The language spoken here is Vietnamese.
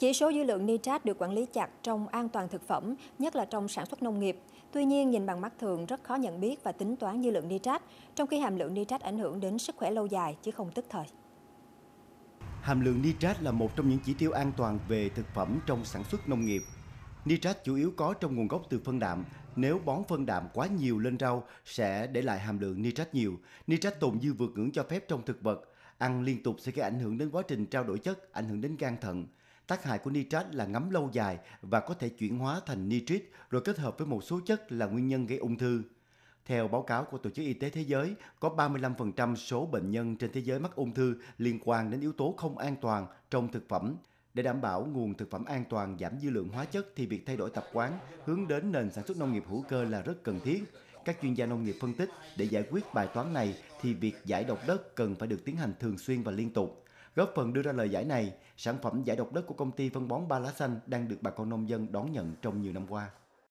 Chỉ số dư lượng nitrat được quản lý chặt trong an toàn thực phẩm, nhất là trong sản xuất nông nghiệp. Tuy nhiên, nhìn bằng mắt thường rất khó nhận biết và tính toán dư lượng nitrat, trong khi hàm lượng nitrat ảnh hưởng đến sức khỏe lâu dài chứ không tức thời. Hàm lượng nitrat là một trong những chỉ tiêu an toàn về thực phẩm trong sản xuất nông nghiệp. Nitrat chủ yếu có trong nguồn gốc từ phân đạm. Nếu bón phân đạm quá nhiều lên rau sẽ để lại hàm lượng nitrat nhiều. Nitrat tồn dư vượt ngưỡng cho phép trong thực vật. Ăn liên tục sẽ gây ảnh hưởng đến quá trình trao đổi chất, ảnh hưởng đến gan thận. Tác hại của nitrat là ngấm lâu dài và có thể chuyển hóa thành nitrit rồi kết hợp với một số chất là nguyên nhân gây ung thư. Theo báo cáo của Tổ chức Y tế Thế giới, có 35% số bệnh nhân trên thế giới mắc ung thư liên quan đến yếu tố không an toàn trong thực phẩm. Để đảm bảo nguồn thực phẩm an toàn giảm dư lượng hóa chất thì việc thay đổi tập quán hướng đến nền sản xuất nông nghiệp hữu cơ là rất cần thiết. Các chuyên gia nông nghiệp phân tích để giải quyết bài toán này thì việc giải độc đất cần phải được tiến hành thường xuyên và liên tục. Góp phần đưa ra lời giải này, sản phẩm giải độc đất của công ty phân bón Ba Lá Xanh đang được bà con nông dân đón nhận trong nhiều năm qua.